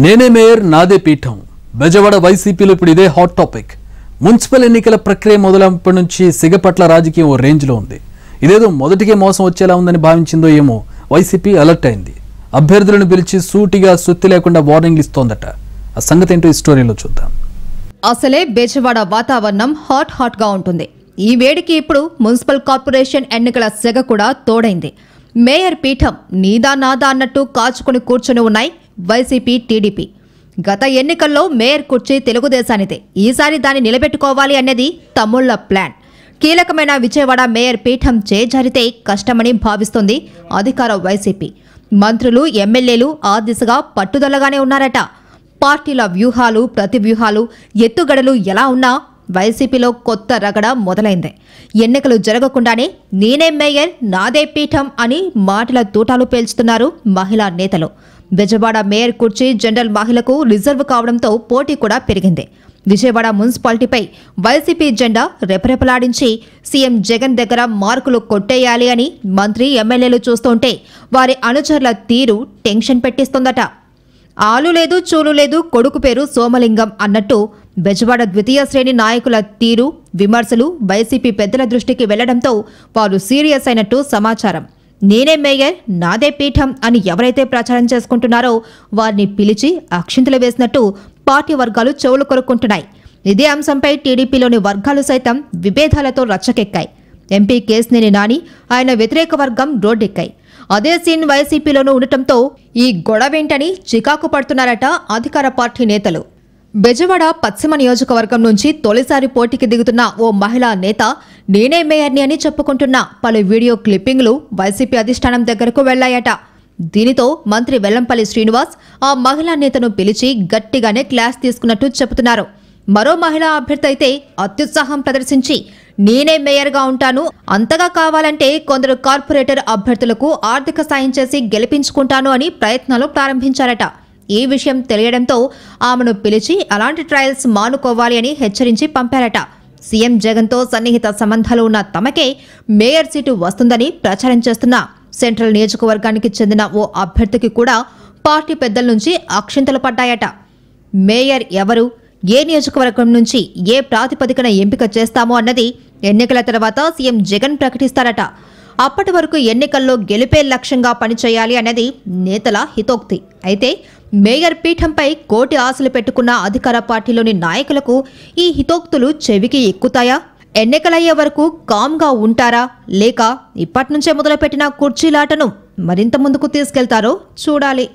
నేనే మేయర్ నాదే పీఠం బెజవాడ వైసీపీలో ఇప్పుడు ఇదే హాట్ టాపిక్ మున్సిపల్ ఎన్నికల ప్రక్రియ మొదలైనప్పటి నుంచి సిగపట్ల రాజకీయం ఓ రేంజ్లో ఉంది ఇదేదో మొదటికే మోసం వచ్చేలా ఉందని భావించిందో ఏమో వైసీపీ అలర్ట్ అయింది అభ్యర్థులను పిలిచి సూటిగా సుత్తి లేకుండా వార్నింగ్ ఇస్తోందట ఆ సంగతి ఏంటో ఈ స్టోరీలో చూద్దాం అసలే బెజవాడ వాతావరణం హాట్ హాట్గా ఉంటుంది ఈ వేడికి ఇప్పుడు మున్సిపల్ కార్పొరేషన్ ఎన్నికల సెగ కూడా తోడైంది మేయర్ పీఠం నీదా నాదా అన్నట్టు కాచుకుని కూర్చొని ఉన్నాయి వైసీపీ టీడీపీ గత ఎన్నికల్లో మేయర్ కుర్చీ తెలుగుదేశానిదే ఈసారి దాన్ని నిలబెట్టుకోవాలి అనేది తమ్ముళ్ల ప్లాన్ కీలకమైన విజయవాడ మేయర్ పీఠం చేజారితే కష్టమని భావిస్తోంది అధికార వైసీపీ మంత్రులు ఎమ్మెల్యేలు ఆ దిశగా పట్టుదలగానే ఉన్నారట పార్టీల వ్యూహాలు ప్రతి వ్యూహాలు ఎత్తుగడలు ఎలా ఉన్నా వైసీపీలో కొత్త రగడ మొదలైంది ఎన్నికలు జరగకుండానే నేనే మేయర్ నాదే పీఠం అని మాటల తూటాలు పేల్చుతున్నారు మహిళా నేతలు బెజవాడ మేయర్ కుర్చీ జనరల్ మహిళకు రిజర్వ్ కావడంతో పోటీ కూడా పెరిగింది విజయవాడ మున్సిపాలిటీపై వైసీపీ జెండా రెపరెపలాడించి సీఎం జగన్ దగ్గర మార్కులు కొట్టేయాలి అని మంత్రి ఎమ్మెల్యేలు చూస్తుంటే వారి అనుచరుల తీరు టెన్షన్ పెట్టిస్తోందట ఆలు లేదు చూలు లేదు కొడుకు పేరు సోమలింగం అన్నట్టు బెజవాడ ద్వితీయ శ్రేణి నాయకుల తీరు విమర్శలు వైసీపీ పెద్దల దృష్టికి వెళ్లడంతో వారు సీరియస్ అయినట్టు సమాచారం నేనే మేయర్ నాదే పీఠం అని ఎవరైతే ప్రచారం చేసుకుంటున్నారో వారిని పిలిచి అక్షింతలు వేసినట్టు పార్టీ వర్గాలు చెవులు కొరుక్కుంటున్నాయి ఇదే అంశంపై టీడీపీలోని వర్గాలు సైతం విభేదాలతో రచ్చకెక్కాయి ఎంపీ కేసినేని నాని ఆయన వ్యతిరేక వర్గం రోడ్డెక్కాయి అదే సీన్ వైసీపీలోనూ ఉండటంతో ఈ గొడవేంటని చికాకు పడుతున్నారట అధికార పార్టీ నేతలు బెజవాడ పశ్చిమ నియోజకవర్గం నుంచి తొలిసారి పోటీకి దిగుతున్న ఓ మహిళా నేత నేనే మేయర్ని అని చెప్పుకుంటున్న పలు వీడియో క్లిప్పింగ్లు వైసీపీ అధిష్టానం దగ్గరకు వెళ్లాయట దీనితో మంత్రి వెల్లంపల్లి శ్రీనివాస్ ఆ మహిళా నేతను పిలిచి గట్టిగానే క్లాస్ తీసుకున్నట్టు చెబుతున్నారు మరో మహిళా అభ్యర్థి అయితే అత్యుత్సాహం ప్రదర్శించి నేనే మేయర్గా ఉంటాను అంతగా కావాలంటే కొందరు కార్పొరేటర్ అభ్యర్థులకు ఆర్థిక సాయం చేసి గెలిపించుకుంటాను అని ప్రయత్నాలు ప్రారంభించారట ఈ విషయం తెలియడంతో ఆమెను పిలిచి అలాంటి ట్రయల్స్ మానుకోవాలి అని హెచ్చరించి పంపారట సీఎం జగన్తో సన్నిహిత సంబంధాలు ఉన్న తమకే మేయర్ సీటు వస్తుందని ప్రచారం చేస్తున్న సెంట్రల్ నియోజకవర్గానికి చెందిన ఓ అభ్యర్థికి కూడా పార్టీ పెద్దల నుంచి అక్షింతలు పడ్డాయట మేయర్ ఎవరు ఏ నియోజకవర్గం నుంచి ఏ ప్రాతిపదికన ఎంపిక చేస్తామో అన్నది ఎన్నికల తర్వాత సీఎం జగన్ ప్రకటిస్తారట అప్పటి వరకు ఎన్నికల్లో గెలిపే లక్ష్యంగా పనిచేయాలి అనేది నేతల హితోక్తి అయితే మేయర్ పీఠంపై కోటి ఆశలు పెట్టుకున్న అధికార పార్టీలోని నాయకులకు ఈ హితోక్తులు చెవికి ఎక్కుతాయా ఎన్నికలయ్యే వరకు కామ్గా ఉంటారా లేక ఇప్పటి నుంచే మొదలుపెట్టిన కుర్చీలాటను మరింత ముందుకు తీసుకెళ్తారో చూడాలి